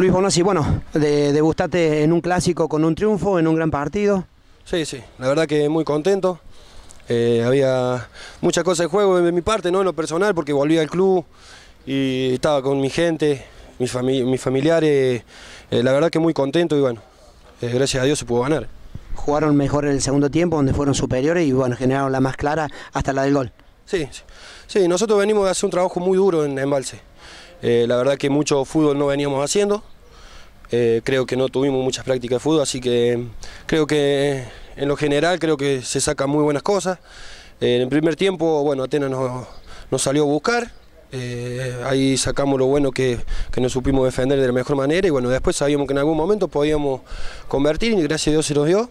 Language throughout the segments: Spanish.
Luis sí bueno, de, gustarte en un clásico con un triunfo, en un gran partido. Sí, sí, la verdad que muy contento. Eh, había muchas cosas de juego de mi parte, no en lo personal, porque volví al club y estaba con mi gente, mis, familiares. Eh, la verdad que muy contento y bueno, eh, gracias a Dios se pudo ganar. Jugaron mejor en el segundo tiempo, donde fueron superiores y bueno, generaron la más clara hasta la del gol. Sí, sí, nosotros venimos de hacer un trabajo muy duro en, el embalse, eh, la verdad que mucho fútbol no veníamos haciendo, eh, creo que no tuvimos muchas prácticas de fútbol, así que eh, creo que en lo general creo que se sacan muy buenas cosas. en el primer tiempo, bueno, Atenas nos, salió a buscar, ahí sacamos lo bueno que, nos supimos defender de la mejor manera y bueno, después sabíamos que en algún momento podíamos convertir y gracias a Dios se nos dio.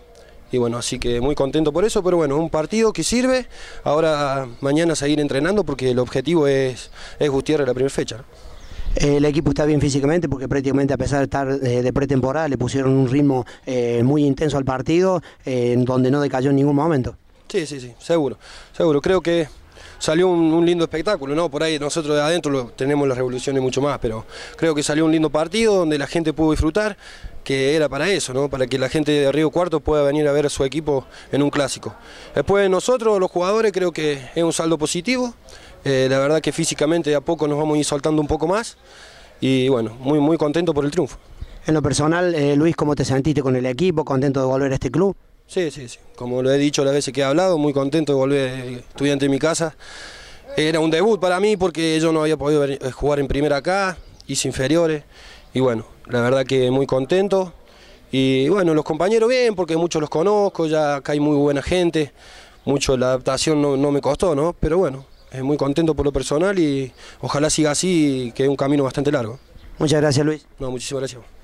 Y bueno, así que muy contento por eso, pero bueno, un partido que sirve. Ahora mañana seguir entrenando porque el objetivo es, es la primera fecha. Eh, el equipo está bien físicamente porque prácticamente a pesar de estar eh, de pretemporada le pusieron un ritmo eh, muy intenso al partido, en donde no decayó en ningún momento. Sí, sí, sí, seguro, seguro. Creo que salió un, lindo espectáculo, ¿no? Por ahí nosotros de adentro lo, tenemos las revoluciones mucho más, pero creo que salió un lindo partido donde la gente pudo disfrutar que era para eso, ¿no? para que la gente de Río Cuarto pueda venir a ver a su equipo en un clásico. Después nosotros, los jugadores, creo que es un saldo positivo. Eh, la verdad que físicamente a poco nos vamos a ir soltando un poco más y bueno, muy, muy contento por el triunfo. En lo personal, eh, Luis, ¿cómo te sentiste con el equipo? ¿Contento de volver a este club? Sí, sí, sí. Como lo he dicho las veces que he hablado, muy contento de volver eh, estudiante en mi casa. Era un debut para mí porque yo no había podido jugar en primera acá, hice inferiores y bueno, la verdad que muy contento. Y bueno, los compañeros bien, porque muchos los conozco, ya acá hay muy buena gente, mucho la adaptación no, me costó, ¿no? Pero bueno, es eh, muy contento por lo personal y ojalá siga así, que es un camino bastante largo. Muchas gracias Luis. No, muchísimas gracias.